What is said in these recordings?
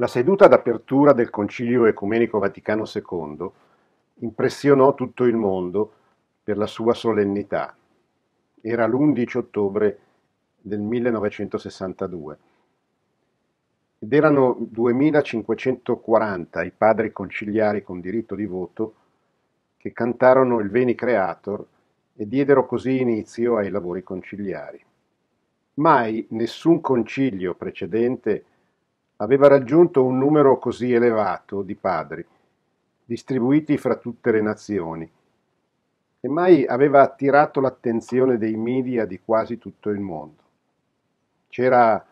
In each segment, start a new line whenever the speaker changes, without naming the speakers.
La seduta d'apertura del Concilio Ecumenico Vaticano II impressionò tutto il mondo per la sua solennità. Era l'11 ottobre del 1962 ed erano 2540 i padri conciliari con diritto di voto che cantarono il Veni Creator e diedero così inizio ai lavori conciliari. Mai nessun concilio precedente aveva raggiunto un numero così elevato di padri, distribuiti fra tutte le nazioni, e mai aveva attirato l'attenzione dei media di quasi tutto il mondo. C'era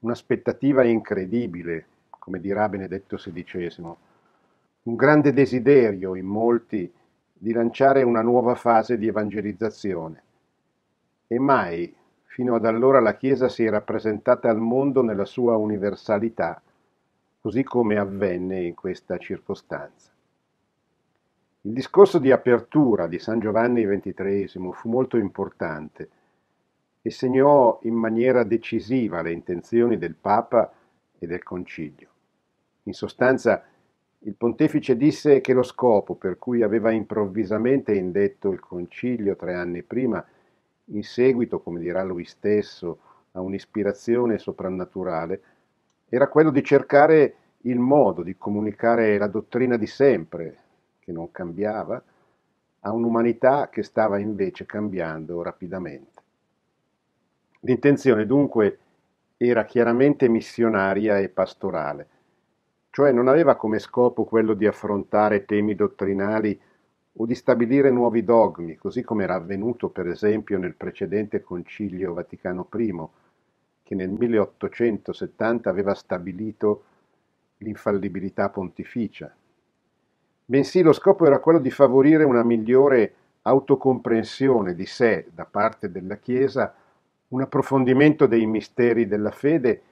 un'aspettativa incredibile, come dirà Benedetto XVI, un grande desiderio in molti di lanciare una nuova fase di evangelizzazione. E mai Fino ad allora la Chiesa si era presentata al mondo nella sua universalità, così come avvenne in questa circostanza. Il discorso di apertura di San Giovanni XXIII fu molto importante e segnò in maniera decisiva le intenzioni del Papa e del Concilio. In sostanza, il pontefice disse che lo scopo per cui aveva improvvisamente indetto il Concilio tre anni prima in seguito, come dirà lui stesso, a un'ispirazione soprannaturale, era quello di cercare il modo di comunicare la dottrina di sempre, che non cambiava, a un'umanità che stava invece cambiando rapidamente. L'intenzione dunque era chiaramente missionaria e pastorale, cioè non aveva come scopo quello di affrontare temi dottrinali o di stabilire nuovi dogmi, così come era avvenuto per esempio nel precedente concilio Vaticano I, che nel 1870 aveva stabilito l'infallibilità pontificia. Bensì lo scopo era quello di favorire una migliore autocomprensione di sé da parte della Chiesa, un approfondimento dei misteri della fede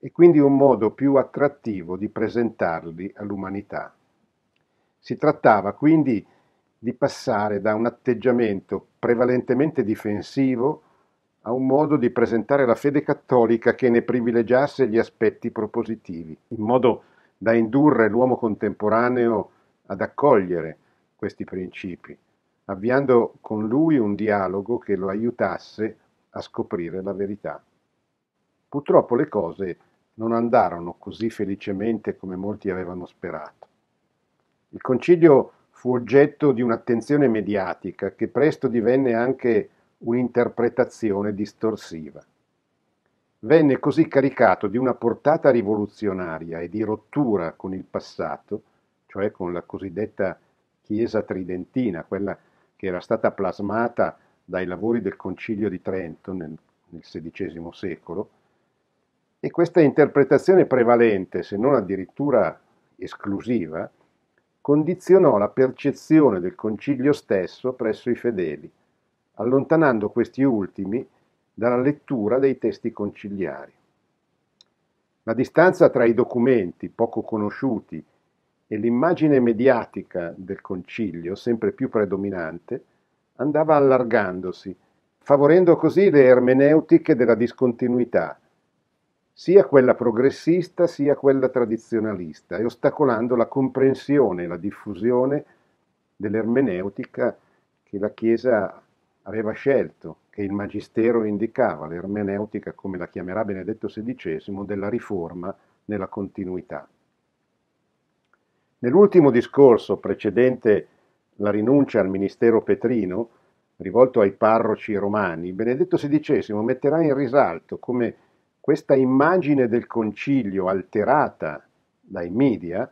e quindi un modo più attrattivo di presentarli all'umanità. Si trattava quindi di di passare da un atteggiamento prevalentemente difensivo a un modo di presentare la fede cattolica che ne privilegiasse gli aspetti propositivi, in modo da indurre l'uomo contemporaneo ad accogliere questi principi, avviando con lui un dialogo che lo aiutasse a scoprire la verità. Purtroppo le cose non andarono così felicemente come molti avevano sperato. Il concilio fu oggetto di un'attenzione mediatica che presto divenne anche un'interpretazione distorsiva. Venne così caricato di una portata rivoluzionaria e di rottura con il passato, cioè con la cosiddetta Chiesa Tridentina, quella che era stata plasmata dai lavori del Concilio di Trento nel, nel XVI secolo, e questa interpretazione prevalente, se non addirittura esclusiva, condizionò la percezione del concilio stesso presso i fedeli, allontanando questi ultimi dalla lettura dei testi conciliari. La distanza tra i documenti poco conosciuti e l'immagine mediatica del concilio, sempre più predominante, andava allargandosi, favorendo così le ermeneutiche della discontinuità, sia quella progressista sia quella tradizionalista e ostacolando la comprensione e la diffusione dell'ermeneutica che la Chiesa aveva scelto, che il Magistero indicava, l'ermeneutica, come la chiamerà Benedetto XVI, della riforma nella continuità. Nell'ultimo discorso precedente la rinuncia al ministero petrino, rivolto ai parroci romani, Benedetto XVI metterà in risalto come questa immagine del concilio alterata dai media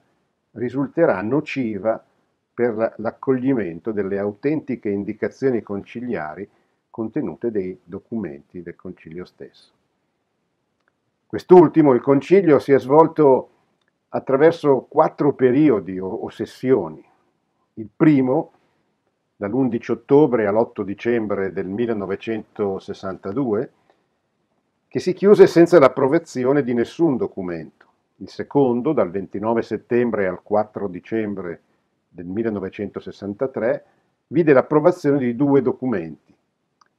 risulterà nociva per l'accoglimento delle autentiche indicazioni conciliari contenute dei documenti del concilio stesso. Quest'ultimo, il concilio, si è svolto attraverso quattro periodi o, o sessioni. Il primo, dall'11 ottobre all'8 dicembre del 1962, che si chiuse senza l'approvazione di nessun documento. Il secondo, dal 29 settembre al 4 dicembre del 1963, vide l'approvazione di due documenti.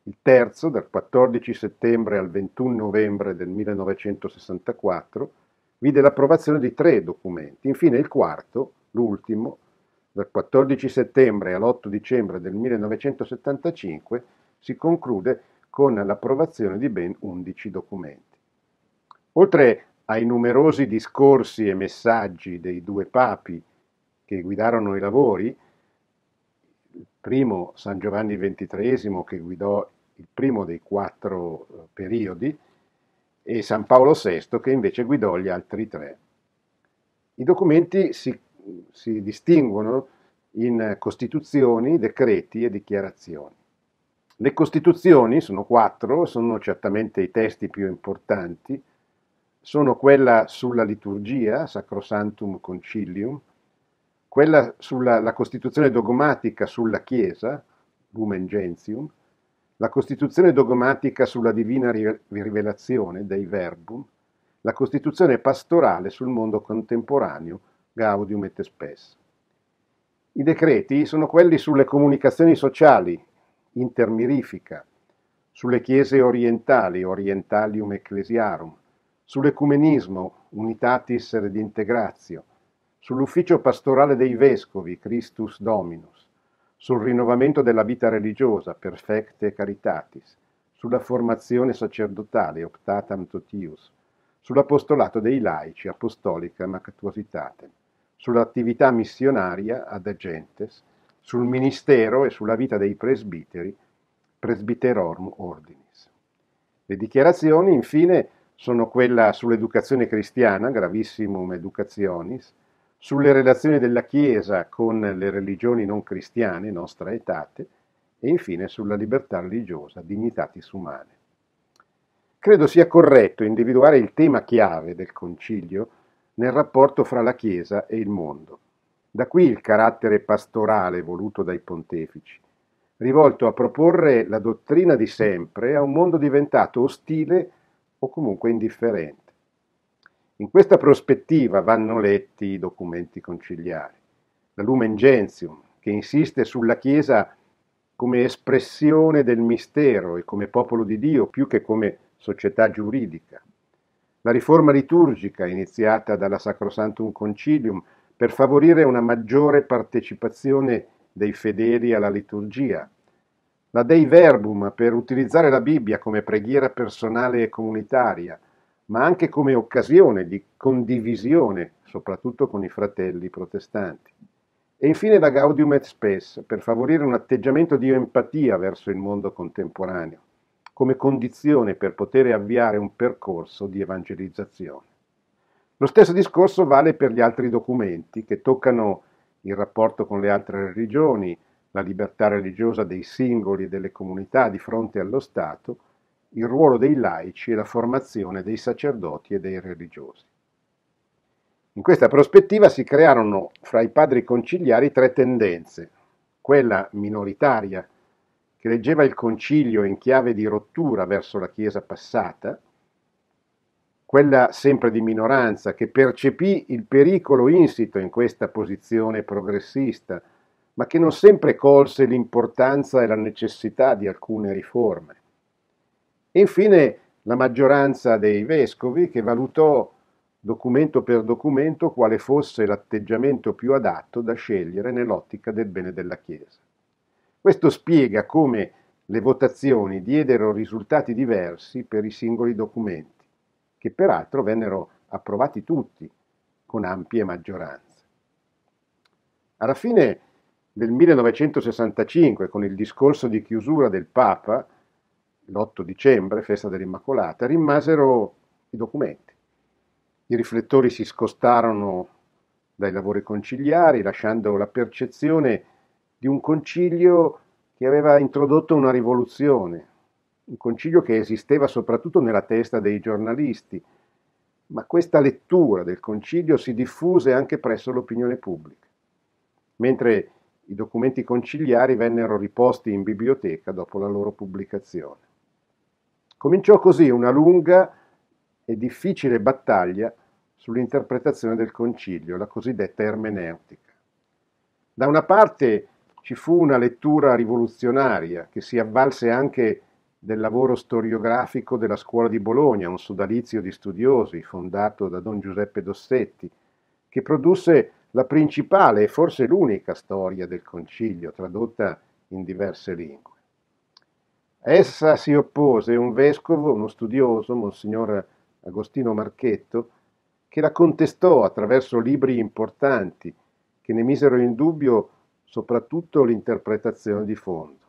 Il terzo, dal 14 settembre al 21 novembre del 1964, vide l'approvazione di tre documenti. Infine il quarto, l'ultimo, dal 14 settembre all'8 dicembre del 1975, si conclude con l'approvazione di ben 11 documenti. Oltre ai numerosi discorsi e messaggi dei due papi che guidarono i lavori, il primo San Giovanni XXIII che guidò il primo dei quattro eh, periodi e San Paolo VI che invece guidò gli altri tre. I documenti si, si distinguono in costituzioni, decreti e dichiarazioni. Le Costituzioni, sono quattro, sono certamente i testi più importanti, sono quella sulla liturgia, Sacrosantum Concilium, quella sulla Costituzione dogmatica sulla Chiesa, Lumen Gentium, la Costituzione dogmatica sulla divina rivelazione dei Verbum, la Costituzione pastorale sul mondo contemporaneo, Gaudium et Spes. I decreti sono quelli sulle comunicazioni sociali, intermirifica, sulle chiese orientali, Orientalium Ecclesiarum, sull'ecumenismo, Unitatis Redintegratio, sull'ufficio pastorale dei vescovi, Christus Dominus, sul rinnovamento della vita religiosa, Perfecte Caritatis, sulla formazione sacerdotale, Optatam Totius, sull'apostolato dei laici, Apostolica mactuositatem, sull'attività missionaria, Ad Agentes, sul ministero e sulla vita dei presbiteri, Presbiterorum Ordinis. Le dichiarazioni, infine, sono quella sull'educazione cristiana, gravissimum educationis, sulle relazioni della Chiesa con le religioni non cristiane, nostra etate, e infine sulla libertà religiosa, dignitatis humane. Credo sia corretto individuare il tema chiave del Concilio nel rapporto fra la Chiesa e il mondo. Da qui il carattere pastorale voluto dai pontefici, rivolto a proporre la dottrina di sempre a un mondo diventato ostile o comunque indifferente. In questa prospettiva vanno letti i documenti conciliari, la Lumen Gentium, che insiste sulla Chiesa come espressione del mistero e come popolo di Dio più che come società giuridica. La riforma liturgica iniziata dalla Sacrosantum Concilium per favorire una maggiore partecipazione dei fedeli alla liturgia, la Dei Verbum per utilizzare la Bibbia come preghiera personale e comunitaria, ma anche come occasione di condivisione, soprattutto con i fratelli protestanti. E infine la Gaudium et Spes per favorire un atteggiamento di empatia verso il mondo contemporaneo, come condizione per poter avviare un percorso di evangelizzazione. Lo stesso discorso vale per gli altri documenti che toccano il rapporto con le altre religioni, la libertà religiosa dei singoli e delle comunità di fronte allo Stato, il ruolo dei laici e la formazione dei sacerdoti e dei religiosi. In questa prospettiva si crearono fra i padri conciliari tre tendenze, quella minoritaria, che leggeva il concilio in chiave di rottura verso la Chiesa passata, quella sempre di minoranza, che percepì il pericolo insito in questa posizione progressista, ma che non sempre colse l'importanza e la necessità di alcune riforme. E infine la maggioranza dei vescovi che valutò documento per documento quale fosse l'atteggiamento più adatto da scegliere nell'ottica del bene della Chiesa. Questo spiega come le votazioni diedero risultati diversi per i singoli documenti che peraltro vennero approvati tutti con ampie maggioranze. Alla fine del 1965, con il discorso di chiusura del Papa, l'8 dicembre, festa dell'Immacolata, rimasero i documenti. I riflettori si scostarono dai lavori conciliari, lasciando la percezione di un concilio che aveva introdotto una rivoluzione, un concilio che esisteva soprattutto nella testa dei giornalisti, ma questa lettura del concilio si diffuse anche presso l'opinione pubblica, mentre i documenti conciliari vennero riposti in biblioteca dopo la loro pubblicazione. Cominciò così una lunga e difficile battaglia sull'interpretazione del concilio, la cosiddetta ermeneutica. Da una parte ci fu una lettura rivoluzionaria che si avvalse anche di del lavoro storiografico della Scuola di Bologna, un sodalizio di studiosi fondato da don Giuseppe Dossetti, che produsse la principale e forse l'unica storia del Concilio, tradotta in diverse lingue. A essa si oppose un vescovo, uno studioso, Monsignor Agostino Marchetto, che la contestò attraverso libri importanti che ne misero in dubbio soprattutto l'interpretazione di fondo.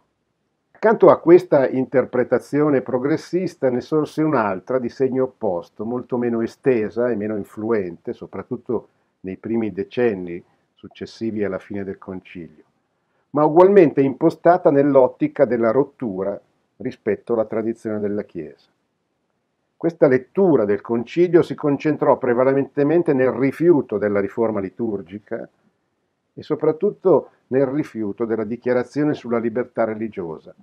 Accanto a questa interpretazione progressista ne sorse un'altra di segno opposto, molto meno estesa e meno influente, soprattutto nei primi decenni successivi alla fine del Concilio, ma ugualmente impostata nell'ottica della rottura rispetto alla tradizione della Chiesa. Questa lettura del Concilio si concentrò prevalentemente nel rifiuto della riforma liturgica, e soprattutto nel rifiuto della dichiarazione sulla libertà religiosa,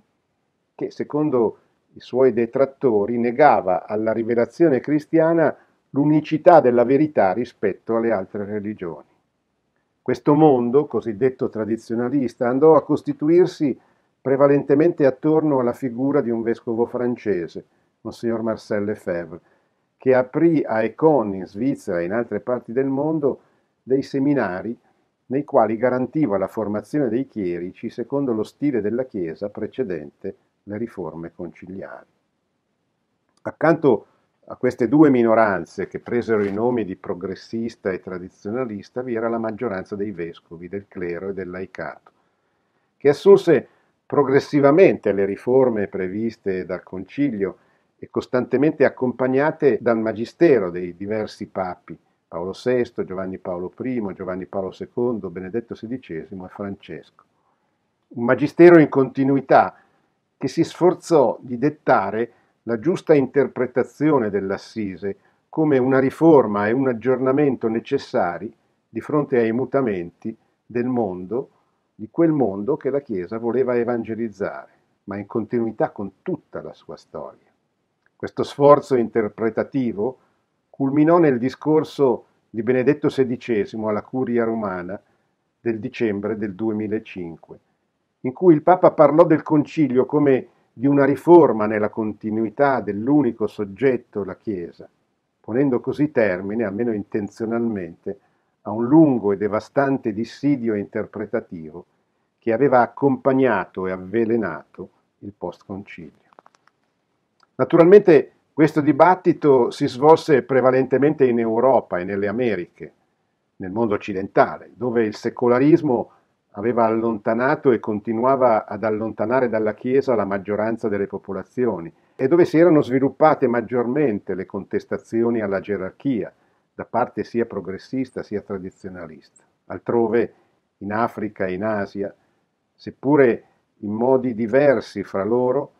che secondo i suoi detrattori negava alla rivelazione cristiana l'unicità della verità rispetto alle altre religioni. Questo mondo, cosiddetto tradizionalista, andò a costituirsi prevalentemente attorno alla figura di un vescovo francese, Monsignor Marcel Lefebvre, che aprì a Econ in Svizzera e in altre parti del mondo dei seminari nei quali garantiva la formazione dei chierici secondo lo stile della Chiesa precedente le riforme conciliari. Accanto a queste due minoranze che presero i nomi di progressista e tradizionalista vi era la maggioranza dei vescovi, del clero e del laicato, che assunse progressivamente le riforme previste dal concilio e costantemente accompagnate dal magistero dei diversi papi, Paolo VI, Giovanni Paolo I, Giovanni Paolo II, Benedetto XVI e Francesco. Un magistero in continuità che si sforzò di dettare la giusta interpretazione dell'assise come una riforma e un aggiornamento necessari di fronte ai mutamenti del mondo, di quel mondo che la Chiesa voleva evangelizzare, ma in continuità con tutta la sua storia. Questo sforzo interpretativo culminò nel discorso di Benedetto XVI alla Curia romana del dicembre del 2005, in cui il Papa parlò del concilio come di una riforma nella continuità dell'unico soggetto, la Chiesa, ponendo così termine, almeno intenzionalmente, a un lungo e devastante dissidio interpretativo che aveva accompagnato e avvelenato il post-concilio. Naturalmente questo dibattito si svolse prevalentemente in Europa e nelle Americhe, nel mondo occidentale, dove il secolarismo aveva allontanato e continuava ad allontanare dalla Chiesa la maggioranza delle popolazioni e dove si erano sviluppate maggiormente le contestazioni alla gerarchia da parte sia progressista sia tradizionalista. Altrove, in Africa e in Asia, seppure in modi diversi fra loro,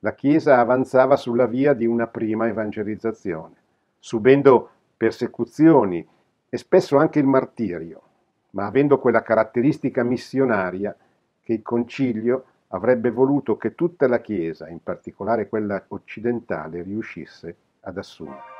la Chiesa avanzava sulla via di una prima evangelizzazione, subendo persecuzioni e spesso anche il martirio, ma avendo quella caratteristica missionaria che il concilio avrebbe voluto che tutta la Chiesa, in particolare quella occidentale, riuscisse ad assumere.